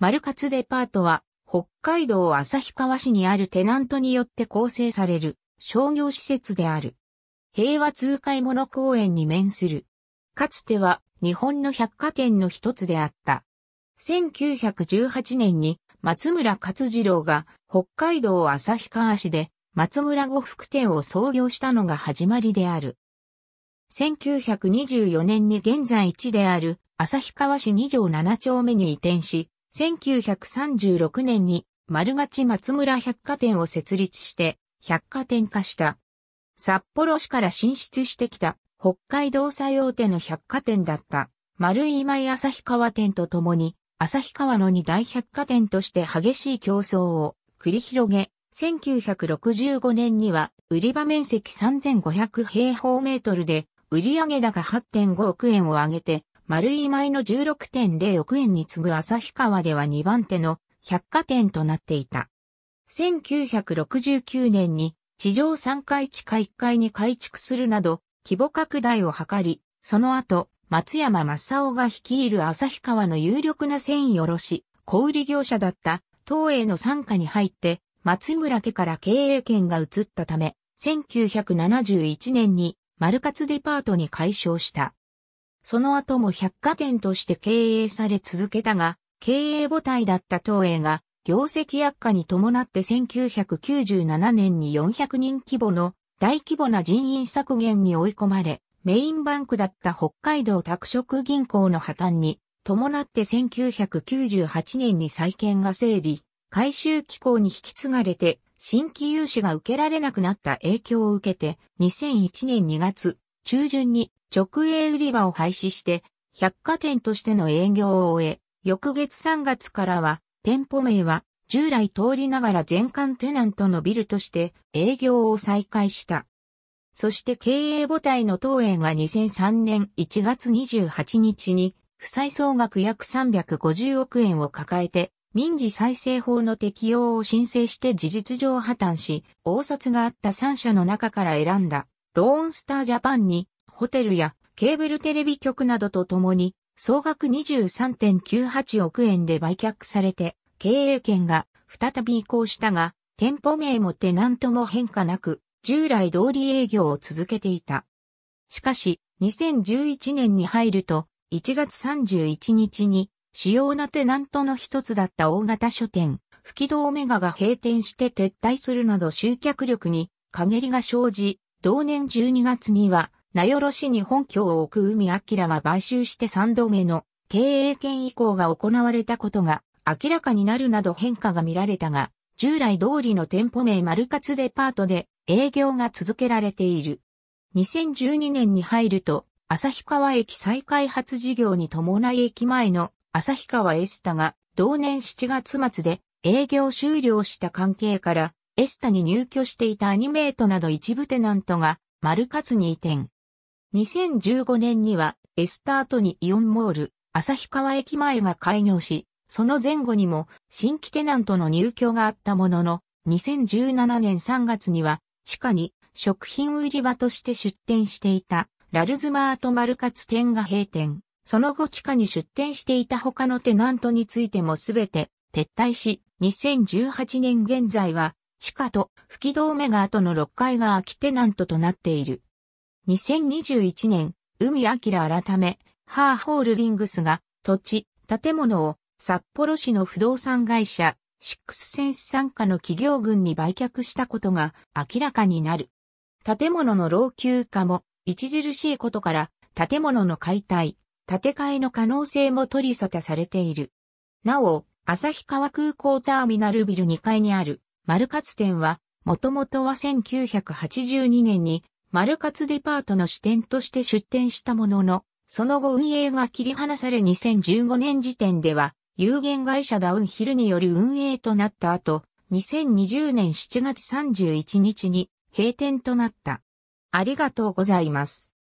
マルカツデパートは、北海道旭川市にあるテナントによって構成される商業施設である。平和通海物公園に面する。かつては日本の百貨店の一つであった。1918年に松村勝次郎が北海道旭川市で松村呉服店を創業したのが始まりである。1924年に現在地である旭川市2条7丁目に移転し、1936年に丸勝松村百貨店を設立して百貨店化した。札幌市から進出してきた北海道最大手の百貨店だった丸今井旭川店と共に旭川の二大百貨店として激しい競争を繰り広げ、1965年には売り場面積3500平方メートルで売上高8.5億円を上げて丸い米の16.0億円に次ぐ旭川では2番手の百貨店となっていた。1969年に地上3階地下1階に改築するなど規模拡大を図り、その後、松山正夫が率いる旭川の有力な繊維卸、小売業者だった東映の参加に入って松村家から経営権が移ったため、1971年に丸活デパートに改称した。その後も百貨店として経営され続けたが、経営母体だった東映が、業績悪化に伴って1997年に400人規模の大規模な人員削減に追い込まれ、メインバンクだった北海道拓殖銀行の破綻に伴って1998年に再建が整理、回収機構に引き継がれて新規融資が受けられなくなった影響を受けて2001年2月、中旬に直営売り場を廃止して百貨店としての営業を終え、翌月3月からは店舗名は従来通りながら全館テナントのビルとして営業を再開した。そして経営母体の東映が2003年1月28日に負債総額約350億円を抱えて民事再生法の適用を申請して事実上破綻し、応札があった3社の中から選んだローンスタージャパンに、ホテルやケーブルテレビ局などとともに、総額23.98億円で売却されて、経営権が再び移行したが、店舗名もテナントも変化なく、従来通り営業を続けていた。しかし、2011年に入ると、1月31日に、主要なテナントの一つだった大型書店、吹き堂オメガが閉店して撤退するなど集客力に、陰りが生じ、同年12月には、名寄市に本拠を置く海明が買収して3度目の経営権移行が行われたことが明らかになるなど変化が見られたが、従来通りの店舗名マルカツデパートで営業が続けられている。2012年に入ると、旭川駅再開発事業に伴い駅前の旭川エスタが同年7月末で営業終了した関係からエスタに入居していたアニメートなど一部テナントがマルカツに移転。2015年にはエスタートにイオンモール、旭川駅前が開業し、その前後にも新規テナントの入居があったものの、2017年3月には地下に食品売り場として出店していたラルズマートマルカツ店が閉店。その後地下に出店していた他のテナントについてもすべて撤退し、2018年現在は地下と吹き道目が後の6階が空きテナントとなっている。2021年、海明改め、ハーホールディングスが土地、建物を札幌市の不動産会社、シックスセンス参加の企業群に売却したことが明らかになる。建物の老朽化も著しいことから建物の解体、建て替えの可能性も取り沙汰されている。なお、旭川空港ターミナルビル2階にあるマルカツ店は、もともとは1982年に、マルカツデパートの支店として出店したものの、その後運営が切り離され2015年時点では、有限会社ダウンヒルによる運営となった後、2020年7月31日に閉店となった。ありがとうございます。